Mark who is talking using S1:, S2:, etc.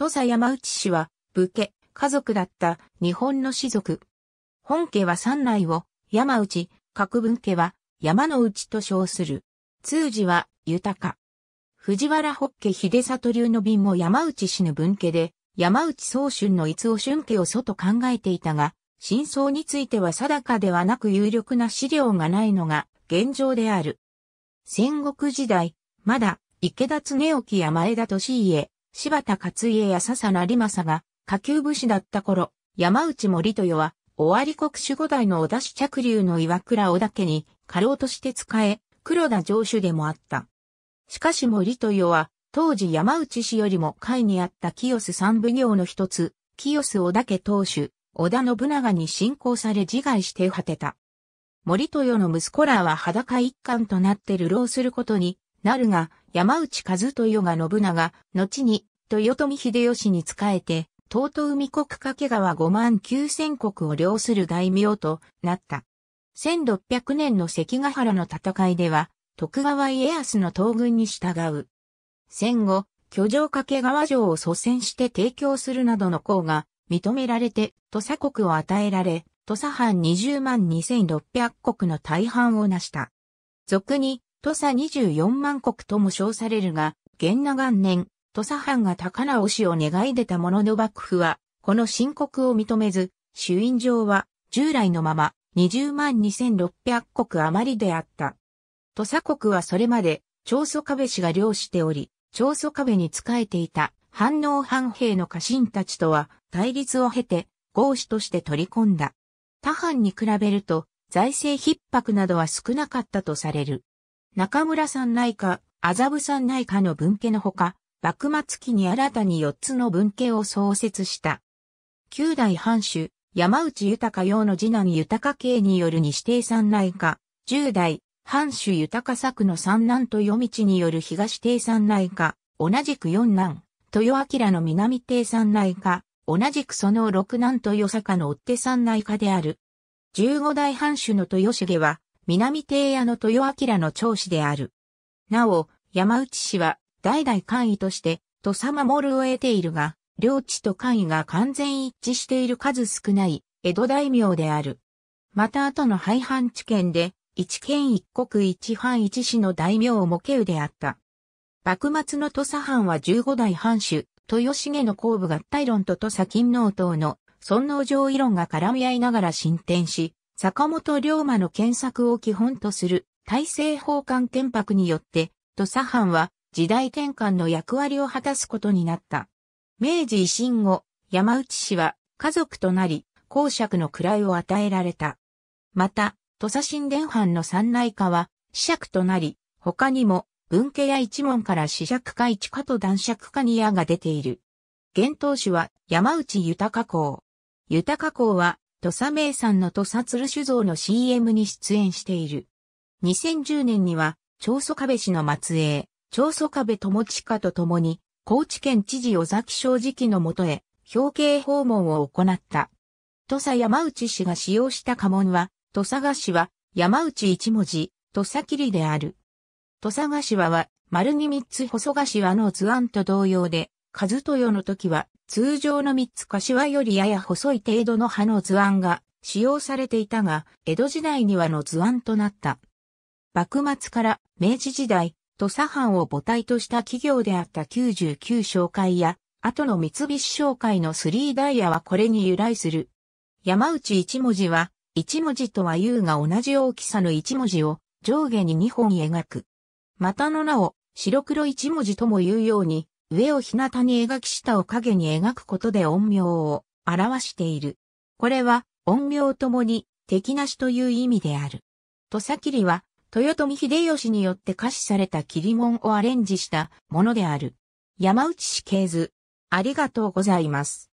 S1: 土佐山内氏は、武家、家族だった日本の士族。本家は三内を山内、各分家は山の内と称する。通詞は豊か。藤原北家秀里流の便も山内氏の分家で、山内宗春の逸を春家を祖と考えていたが、真相については定かではなく有力な資料がないのが現状である。戦国時代、まだ池田恒興や前田利家、柴田勝家や笹成政が下級武士だった頃、山内森豊は、尾張国守護代の小田市着流の岩倉小田家に、家老として仕え、黒田城主でもあった。しかし森豊は、当時山内氏よりも下位にあった清須三奉行の一つ、清須小田家当主、織田信長に信仰され自害して果てた。森豊の息子らは裸一貫となって流浪することになるが、山内和豊が信長、後に、豊臣秀吉に仕えて、東都海国掛川5万九千国を領する大名となった。1600年の関ヶ原の戦いでは、徳川家康の東軍に従う。戦後、居城掛川城を祖先して提供するなどの功が認められて、土佐国を与えられ、土佐藩20万2600国の大半を成した。俗に、土佐24万国とも称されるが、元那元年、土佐藩が高直氏を願い出た者のの幕府は、この申告を認めず、主因状は従来のまま20万2600国余りであった。土佐国はそれまで、長祖壁氏が領しており、長祖壁に仕えていた反応藩兵の家臣たちとは対立を経て、合主として取り込んだ。他藩に比べると、財政逼迫などは少なかったとされる。中村さん内科、麻布さん内科の分家のほか、幕末期に新たに4つの分家を創設した。九代藩主、山内豊用の次男豊系による西帝山内科、十代、藩主豊作の三男と夜道による東帝山内科、同じく四男、豊明の南帝山内科、同じくその六男豊坂の追手山内科である。十五代藩主の豊重は、南帝屋の豊明の長子である。なお、山内氏は代々官位として、土佐守を得ているが、領地と官位が完全一致している数少ない、江戸大名である。また後の廃藩置県で、一県一国一藩一市の大名もけうであった。幕末の土佐藩は15代藩主、豊重の公部合体論と土佐勤王党の尊王攘夷論が絡み合いながら進展し、坂本龍馬の検索を基本とする大政奉還憲白によって、土佐藩は時代転換の役割を果たすことになった。明治維新後、山内氏は家族となり、公爵の位を与えられた。また、土佐神殿藩の三内家は、子爵となり、他にも、文家や一門から子爵家一家と男爵家に矢が出ている。現当主は山内豊公。豊公は土佐名産の土佐鶴酒造の CM に出演している。2010年には、長祖壁市の末裔、長祖壁友近と共に、高知県知事尾崎正直のもとへ、表敬訪問を行った。土佐山内氏が使用した家紋は、土佐菓子は、山内一文字、土佐切である。土佐菓子はは、丸に三つ細菓子はの図案と同様で、和豊の時は、通常の三つ柏よりやや細い程度の葉の図案が使用されていたが、江戸時代にはの図案となった。幕末から明治時代、土佐藩を母体とした企業であった99商会や、後の三菱商会のスリーダイヤはこれに由来する。山内一文字は、一文字とは言うが同じ大きさの一文字を上下に二本描く。またの名を白黒一文字とも言うように、上を日向に描き下を影に描くことで音名を表している。これは音名ともに敵なしという意味である。土佐切は豊臣秀吉によって歌詞された切り門をアレンジしたものである。山内氏系図。ありがとうございます。